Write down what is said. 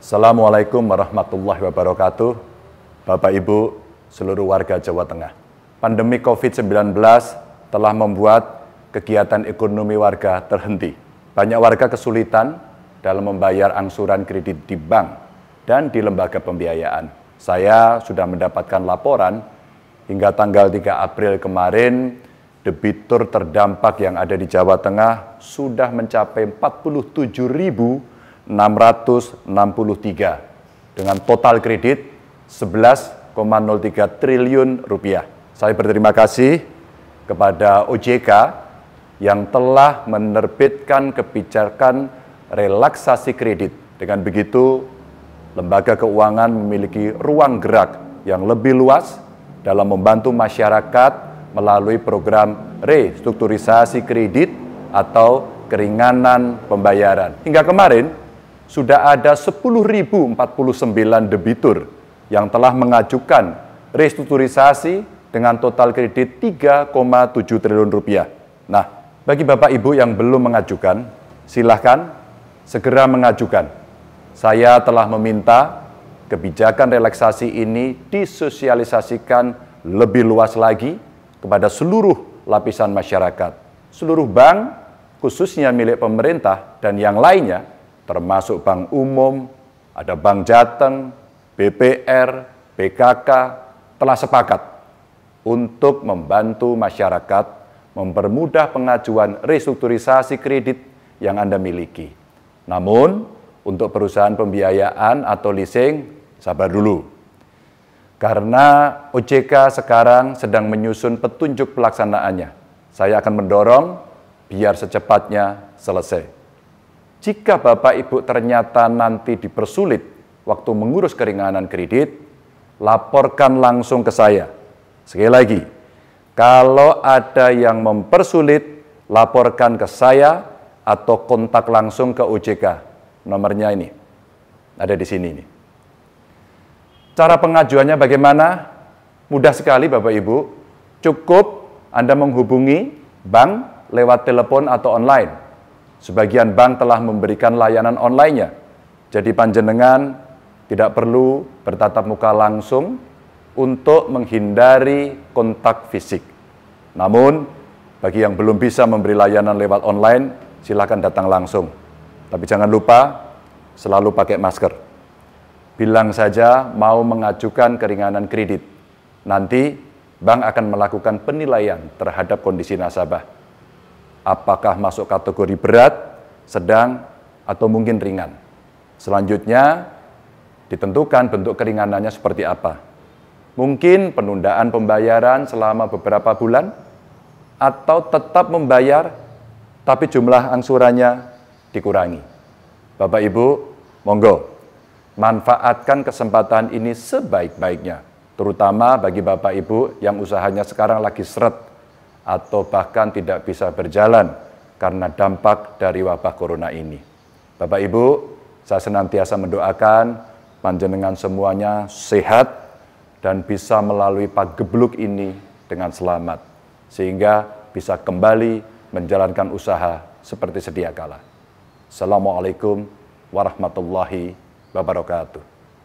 Assalamualaikum warahmatullahi wabarakatuh. Bapak Ibu, seluruh warga Jawa Tengah. Pandemi COVID-19 telah membuat kegiatan ekonomi warga terhenti. Banyak warga kesulitan dalam membayar angsuran kredit di bank dan di lembaga pembiayaan. Saya sudah mendapatkan laporan hingga tanggal 3 April kemarin debitur terdampak yang ada di Jawa Tengah sudah mencapai 47 ribu 663 dengan total kredit 11,03 triliun rupiah. Saya berterima kasih kepada OJK yang telah menerbitkan kebijakan relaksasi kredit. Dengan begitu, lembaga keuangan memiliki ruang gerak yang lebih luas dalam membantu masyarakat melalui program restrukturisasi kredit atau keringanan pembayaran. Hingga kemarin, sudah ada 10.049 debitur yang telah mengajukan restrukturisasi dengan total kredit 3,7 triliun rupiah. Nah, bagi Bapak Ibu yang belum mengajukan, silahkan segera mengajukan. Saya telah meminta kebijakan relaksasi ini disosialisasikan lebih luas lagi kepada seluruh lapisan masyarakat. Seluruh bank, khususnya milik pemerintah dan yang lainnya, termasuk bank umum, ada Bank Jateng, BPR, PKK, telah sepakat untuk membantu masyarakat mempermudah pengajuan restrukturisasi kredit yang Anda miliki. Namun, untuk perusahaan pembiayaan atau leasing, sabar dulu. Karena OJK sekarang sedang menyusun petunjuk pelaksanaannya. Saya akan mendorong biar secepatnya selesai. Jika Bapak Ibu ternyata nanti dipersulit waktu mengurus keringanan kredit, laporkan langsung ke saya. Sekali lagi, kalau ada yang mempersulit, laporkan ke saya atau kontak langsung ke OJK. Nomornya ini, ada di sini. Ini. Cara pengajuannya bagaimana? Mudah sekali Bapak Ibu. Cukup Anda menghubungi bank lewat telepon atau online Sebagian bank telah memberikan layanan online-nya. Jadi panjenengan tidak perlu bertatap muka langsung untuk menghindari kontak fisik. Namun, bagi yang belum bisa memberi layanan lewat online, silakan datang langsung. Tapi jangan lupa, selalu pakai masker. Bilang saja mau mengajukan keringanan kredit. Nanti, bank akan melakukan penilaian terhadap kondisi nasabah apakah masuk kategori berat, sedang, atau mungkin ringan. Selanjutnya, ditentukan bentuk keringanannya seperti apa. Mungkin penundaan pembayaran selama beberapa bulan, atau tetap membayar, tapi jumlah angsurannya dikurangi. Bapak Ibu, monggo, manfaatkan kesempatan ini sebaik-baiknya, terutama bagi Bapak Ibu yang usahanya sekarang lagi seret atau bahkan tidak bisa berjalan karena dampak dari wabah corona ini. Bapak Ibu, saya senantiasa mendoakan panjenengan semuanya sehat dan bisa melalui pagebluk ini dengan selamat sehingga bisa kembali menjalankan usaha seperti sedia kala. Assalamualaikum warahmatullahi wabarakatuh.